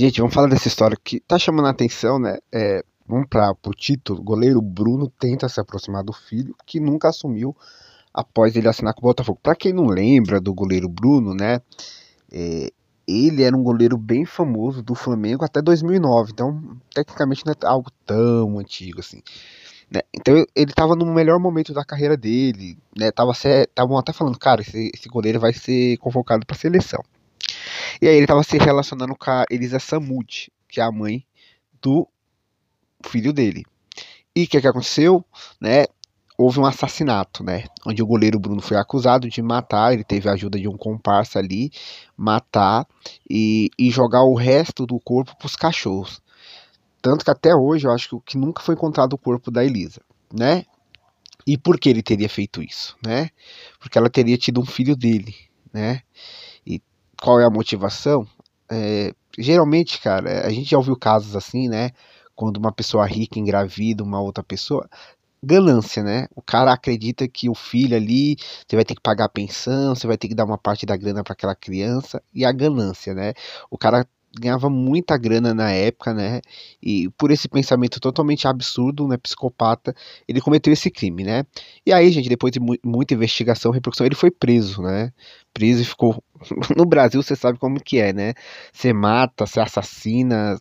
Gente, vamos falar dessa história que tá chamando a atenção, né? É, vamos para o título. Goleiro Bruno tenta se aproximar do filho que nunca assumiu após ele assinar com o Botafogo. Para quem não lembra do goleiro Bruno, né? É, ele era um goleiro bem famoso do Flamengo até 2009, então tecnicamente não é algo tão antigo assim. Né? Então ele estava no melhor momento da carreira dele, né? Tava estavam até falando, cara, esse, esse goleiro vai ser convocado para seleção. E aí ele estava se relacionando com a Elisa Samud, que é a mãe do filho dele. E o que, é que aconteceu? Né? Houve um assassinato, né? Onde o goleiro Bruno foi acusado de matar, ele teve a ajuda de um comparsa ali, matar e, e jogar o resto do corpo para os cachorros. Tanto que até hoje eu acho que nunca foi encontrado o corpo da Elisa, né? E por que ele teria feito isso, né? Porque ela teria tido um filho dele, né? qual é a motivação, é, geralmente, cara, a gente já ouviu casos assim, né? Quando uma pessoa rica engravida uma outra pessoa, ganância, né? O cara acredita que o filho ali, você vai ter que pagar a pensão, você vai ter que dar uma parte da grana para aquela criança, e a ganância, né? O cara ganhava muita grana na época, né? E por esse pensamento totalmente absurdo, né, psicopata, ele cometeu esse crime, né? E aí, gente, depois de mu muita investigação, repercussão, ele foi preso, né? Preso e ficou no Brasil, você sabe como que é, né? Você mata, você assassina,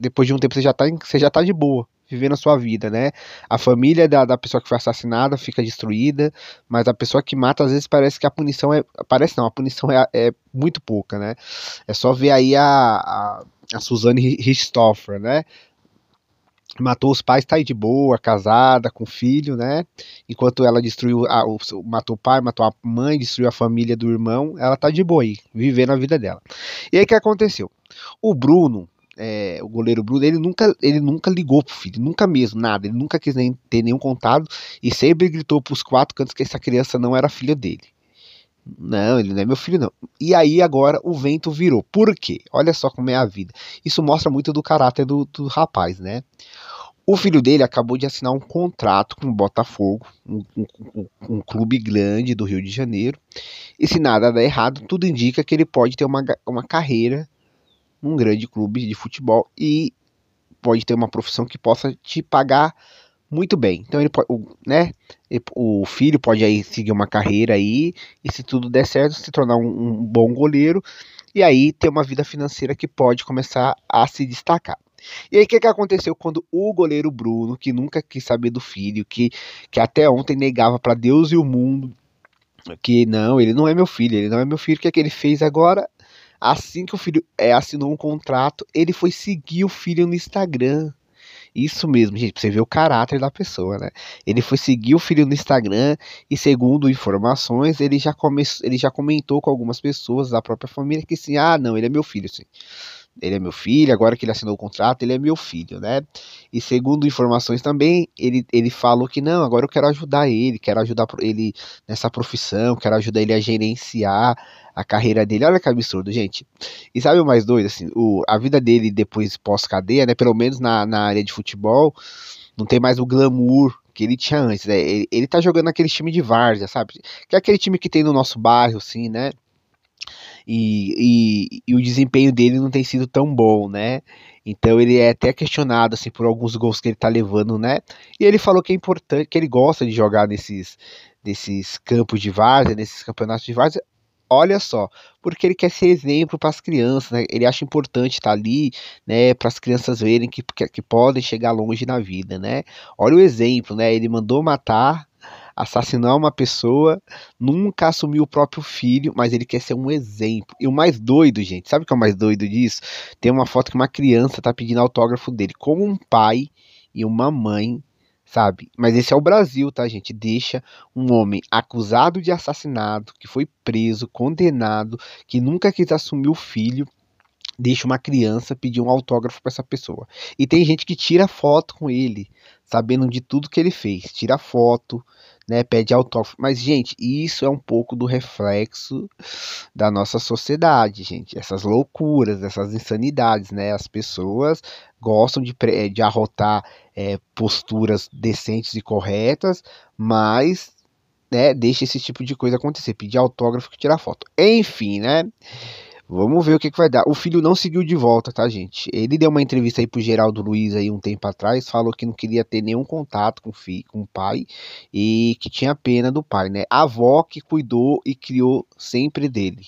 depois de um tempo você já tá, você já tá de boa vivendo a sua vida, né? A família da, da pessoa que foi assassinada fica destruída, mas a pessoa que mata, às vezes, parece que a punição é. Parece não, a punição é, é muito pouca, né? É só ver aí a, a, a Suzane Richthofer, né? Matou os pais, tá aí de boa, casada, com filho, né? Enquanto ela destruiu, a, o, matou o pai, matou a mãe, destruiu a família do irmão, ela tá de boa aí, vivendo a vida dela. E aí o que aconteceu? O Bruno, é, o goleiro Bruno, ele nunca, ele nunca ligou pro filho, nunca mesmo, nada, ele nunca quis nem ter nenhum contato e sempre gritou pros quatro cantos que essa criança não era filha dele. Não, ele não é meu filho, não. E aí agora o vento virou. Por quê? Olha só como é a vida. Isso mostra muito do caráter do, do rapaz, né? O filho dele acabou de assinar um contrato com o Botafogo, um, um, um, clube grande do Rio de Janeiro. E se nada der errado, tudo indica que ele pode ter uma, uma carreira num grande clube de futebol e pode ter uma profissão que possa te pagar muito bem. Então ele pode, né? O filho pode aí seguir uma carreira aí e se tudo der certo se tornar um, um bom goleiro e aí ter uma vida financeira que pode começar a se destacar. E aí o que, que aconteceu quando o goleiro Bruno, que nunca quis saber do filho, que, que até ontem negava para Deus e o mundo que não, ele não é meu filho, ele não é meu filho, o que é que ele fez agora? Assim que o filho é, assinou um contrato, ele foi seguir o filho no Instagram. Isso mesmo, gente, pra você ver o caráter da pessoa, né? Ele foi seguir o filho no Instagram e, segundo informações, ele já, come... ele já comentou com algumas pessoas da própria família que assim, ah, não, ele é meu filho, assim. Ele é meu filho, agora que ele assinou o contrato, ele é meu filho, né? E segundo informações também, ele, ele falou que não, agora eu quero ajudar ele, quero ajudar ele nessa profissão, quero ajudar ele a gerenciar a carreira dele. Olha que absurdo, gente. E sabe o mais doido, assim, o, a vida dele depois pós-cadeia, né, pelo menos na, na área de futebol, não tem mais o glamour que ele tinha antes, né? Ele, ele tá jogando naquele time de várzea, sabe? Que é aquele time que tem no nosso bairro, assim, né? e, e, e, o desempenho dele não tem sido tão bom, né? Então ele é até questionado assim por alguns gols que ele tá levando, né? E ele falou que é importante, que ele gosta de jogar nesses nesses campos de várzea, nesses campeonatos de várzea, olha só, porque ele quer ser exemplo para as crianças, né? Ele acha importante estar tá ali, né, para as crianças verem que, que, que, podem chegar longe na vida, né? Olha o exemplo, né? Ele mandou matar assassinar uma pessoa, nunca assumiu o próprio filho, mas ele quer ser um exemplo. E o mais doido, gente, sabe o que é o mais doido disso? Tem uma foto que uma criança tá pedindo autógrafo dele, como um pai e uma mãe sabe? Mas esse é o Brasil, tá, gente? Deixa um homem acusado de assassinato, que foi preso, condenado, que nunca quis assumir o filho, deixa uma criança pedir um autógrafo para essa pessoa. E tem gente que tira foto com ele, sabendo de tudo que ele fez. Tira foto, né, pede autógrafo. Mas, gente, isso é um pouco do reflexo da nossa sociedade, gente. Essas loucuras, essas insanidades, né? As pessoas gostam de, de arrotar é, posturas decentes e corretas, mas né, deixa esse tipo de coisa acontecer, pedir autógrafo e tirar foto. Enfim, né? Vamos ver o que, que vai dar. O filho não seguiu de volta, tá, gente? Ele deu uma entrevista aí pro Geraldo Luiz aí um tempo atrás, falou que não queria ter nenhum contato com o, filho, com o pai e que tinha pena do pai, né? A avó que cuidou e criou sempre dele.